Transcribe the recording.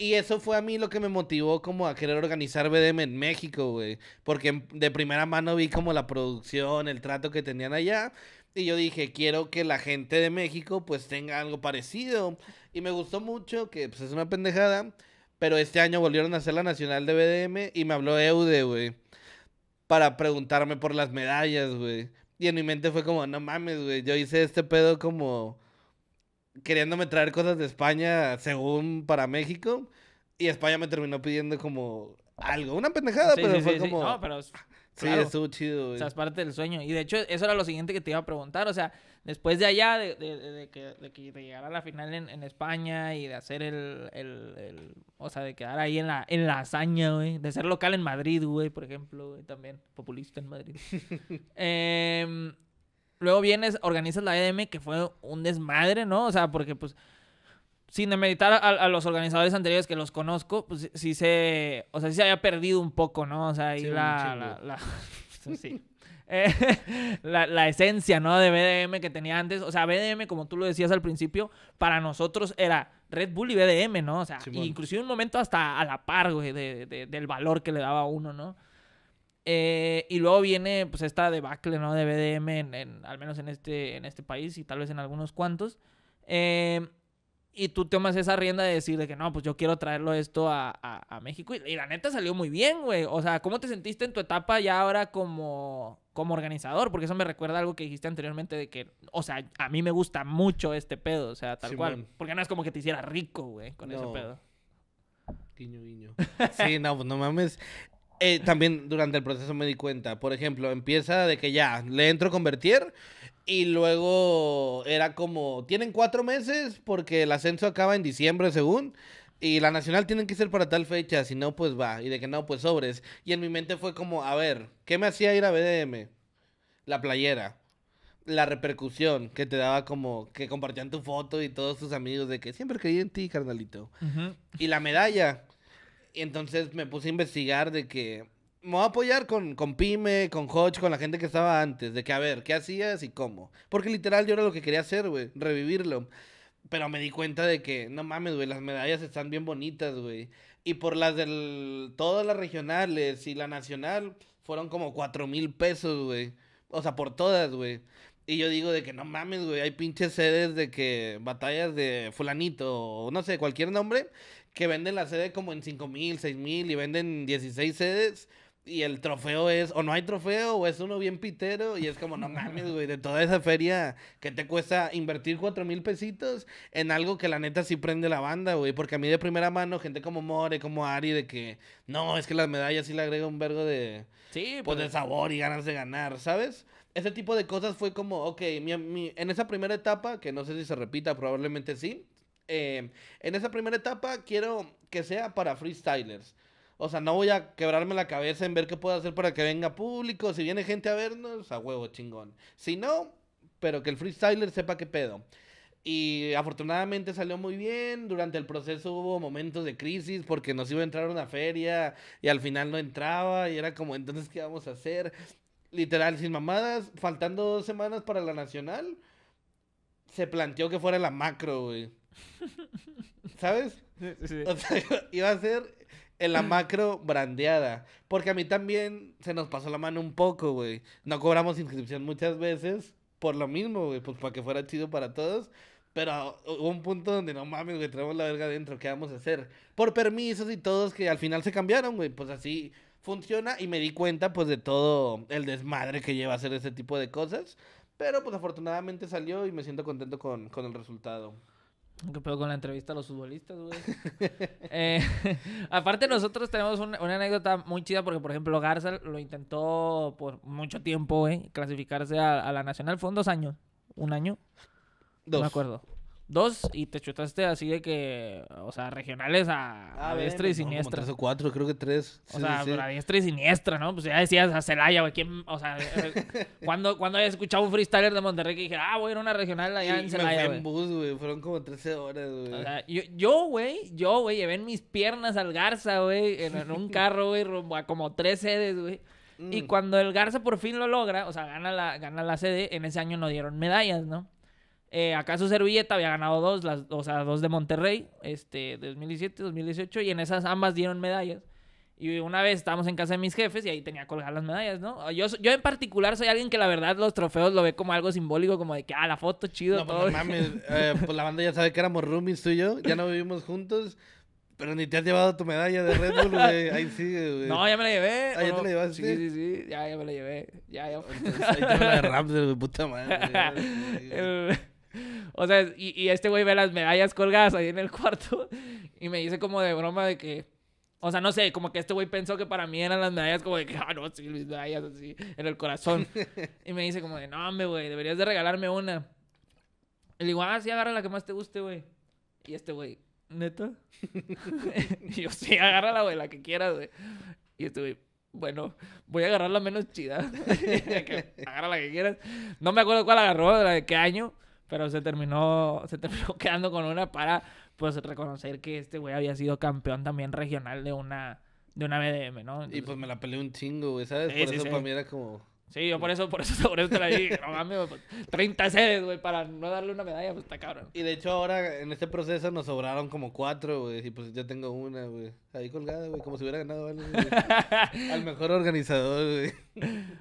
Y eso fue a mí lo que me motivó como a querer organizar BDM en México, güey. Porque de primera mano vi como la producción, el trato que tenían allá. Y yo dije, quiero que la gente de México pues tenga algo parecido. Y me gustó mucho, que pues es una pendejada. Pero este año volvieron a hacer la nacional de BDM y me habló Eude, güey. Para preguntarme por las medallas, güey. Y en mi mente fue como, no mames, güey. Yo hice este pedo como queriéndome traer cosas de España según para México. Y España me terminó pidiendo como algo, una pendejada, pero sí, fue sí, como... No, pero Sí, estuvo chido. Güey. O sea, es parte del sueño. Y de hecho, eso era lo siguiente que te iba a preguntar. O sea, después de allá, de, de, de, que, llegara a la final en, España y de hacer el, el, O sea, de quedar ahí en la, en la hazaña, güey. De ser local en Madrid, güey, por ejemplo, güey, también. Populista en Madrid. eh, luego vienes, organizas la EDM, que fue un desmadre, ¿no? O sea, porque pues sin demeritar a, los organizadores anteriores que los conozco, pues sí se, o sea, sí se había perdido un poco, ¿no? O sea, ahí la, la, pues, eh, la, sí. la, esencia, ¿no? De BDM que tenía antes. O sea, BDM, como tú lo decías al principio, para nosotros era Red Bull y BDM, ¿no? O sea, inclusive un momento hasta a la par, güey, del valor que le daba a uno, ¿no? Eh, y luego viene pues esta debacle ¿no? de BDM, al menos en este, en este país y tal vez en algunos cuantos. Eh, y tú tomas esa rienda de decir que no, pues yo quiero traerlo esto a, México. Y, la neta salió muy bien, güey. O sea, ¿cómo te sentiste en tu etapa ya ahora como, como organizador? Porque eso me recuerda algo que dijiste anteriormente de que, o sea, a mí me gusta mucho este pedo, o sea, tal cual. Porque no es como que te hiciera rico, güey, con ese pedo. Guiño, guiño. Sí, no, pues no mames. Eh, también durante el proceso me di cuenta. Por ejemplo, empieza de que ya le entro convertir y luego era como, tienen cuatro meses porque el ascenso acaba en diciembre según. Y la nacional tienen que ser para tal fecha, si no, pues va. Y de que no, pues sobres. Y en mi mente fue como, a ver, ¿qué me hacía ir a BDM? La playera la repercusión que te daba como que compartían tu foto y todos tus amigos de que siempre creí en ti, carnalito. Y la medalla, y entonces me puse a investigar de que me voy a apoyar con, con Pime, con Hodge, con la gente que estaba antes, de que a ver, ¿qué hacías y cómo? Porque literal yo era lo que quería hacer, güey, revivirlo. Pero me di cuenta de que, no mames, güey, las medallas están bien bonitas, güey. Y por las del. Todas las regionales y la nacional fueron como cuatro mil pesos, güey. O sea, por todas, güey. Y yo digo de que no mames, güey, hay pinches sedes de que batallas de fulanito o no sé, cualquier nombre, que venden la sede como en 5 mil, 6 mil y venden 16 sedes y el trofeo es, o no hay trofeo, o es uno bien pitero, y es como, no mames, güey, de toda esa feria que te cuesta invertir cuatro mil pesitos en algo que la neta sí prende la banda, güey, porque a mí de primera mano, gente como More, como Ari, de que, no, es que las medallas sí le agrega un vergo de, sí, pues, pues de sabor y ganas de ganar, ¿sabes? Ese tipo de cosas fue como, ok, en esa primera etapa, que no sé si se repita, probablemente sí, Em, en esa primera etapa quiero que sea para freestylers. O sea, no voy a quebrarme la cabeza en ver qué puedo hacer para que venga público. Si viene gente a vernos, a huevo chingón. Si no, pero que el freestyler sepa qué pedo. Y afortunadamente salió muy bien. Durante el proceso hubo momentos de crisis porque nos iba a entrar una feria y al final no entraba y era como, entonces, ¿qué vamos a hacer? Literal, sin mamadas, faltando dos semanas para la nacional, se planteó que fuera la macro, güey. ¿Sabes? Sí. O sea, iba a ser en la macro brandeada. Porque a mí también se nos pasó la mano un poco, güey. No cobramos inscripción muchas veces por lo mismo, güey. Pues para que fuera chido para todos. Pero hubo un punto donde no mames, güey, traemos la verga adentro, ¿qué vamos a hacer? Por permisos y todos que al final se cambiaron, güey. Pues así funciona y me di cuenta, pues, de todo el desmadre que lleva a hacer ese tipo de cosas. Pero, pues, afortunadamente salió y me siento contento con, con el resultado. ¿Qué pedo con la entrevista a los futbolistas, güey? Eh, aparte, nosotros tenemos una anécdota muy chida porque, por ejemplo, Garza lo intentó por mucho tiempo, güey, clasificarse a, la Nacional. un dos años. ¿Un año? Dos. me acuerdo dos y te chutaste así de que, o sea, regionales a, ah, a diestra y siniestra. tres o cuatro, creo que tres. O sea, a diestra y siniestra, ¿no? Pues ya decías a Celaya, güey, ¿quién? O sea, eh, cuando, cuando había escuchado un freestyler de Monterrey que dijera, ah, voy a ir a una regional allá en Celaya. Me en bus, güey, fueron como 13 horas, güey. O sea, yo, güey, yo, güey, llevé en mis piernas al Garza, güey, en, un carro, güey, a como tres sedes, güey. Y mm. cuando el Garza por fin lo logra, o sea, gana la, gana la sede, en ese año no dieron medallas, ¿no? Eh, acá su servilleta había ganado dos, las, o sea, dos de Monterrey, este, 2017, 2018, y en esas ambas dieron medallas. Y una vez estábamos en casa de mis jefes y ahí tenía colgar las medallas, ¿no? Yo, yo en particular soy alguien que la verdad los trofeos lo ve como algo simbólico, como de que, ah, la foto, chido, no, pues mames, eh, pues la banda ya sabe que éramos roomies tú y yo, ya no vivimos juntos. Pero ni te has llevado tu medalla de Red Bull, güey. Ahí sí, güey. No, ya me la llevé. Ah, ya te la llevaste. Sí, sí, sí. Ya, ya me la llevé. Ya, ya. ahí tengo la de Ramsey, puta madre. O sea, y, y este güey ve las medallas colgadas ahí en el cuarto y me dice como de broma de que, o sea, no sé, como que este güey pensó que para mí eran las medallas como de que, ah, no, sí, mis medallas así, en el corazón. y me dice como de, no, hombre, güey, deberías de regalarme una. Y le digo, ah, sí, agarra la que más te guste, güey. Y este güey, ¿neta? y yo, sí, agárrala, güey, la que quieras, güey. Y este güey, bueno, voy a agarrar la menos chida. agarra la que quieras. No me acuerdo cuál agarró, de qué año pero se terminó, se terminó quedando con una para pues reconocer que este güey había sido campeón también regional de una de una BDM, ¿no? y pues me la peleé un chingo, güey, ¿sabes? Sí, por eso para mí era como Sí, yo por eso, por eso, por la dije, no mames, 30 sedes, güey, para no darle una medalla, pues está cabrón. Y de hecho ahora en este proceso nos sobraron como cuatro, güey, y pues ya tengo una, güey, ahí colgada, güey, como si hubiera ganado algo, al mejor organizador, güey.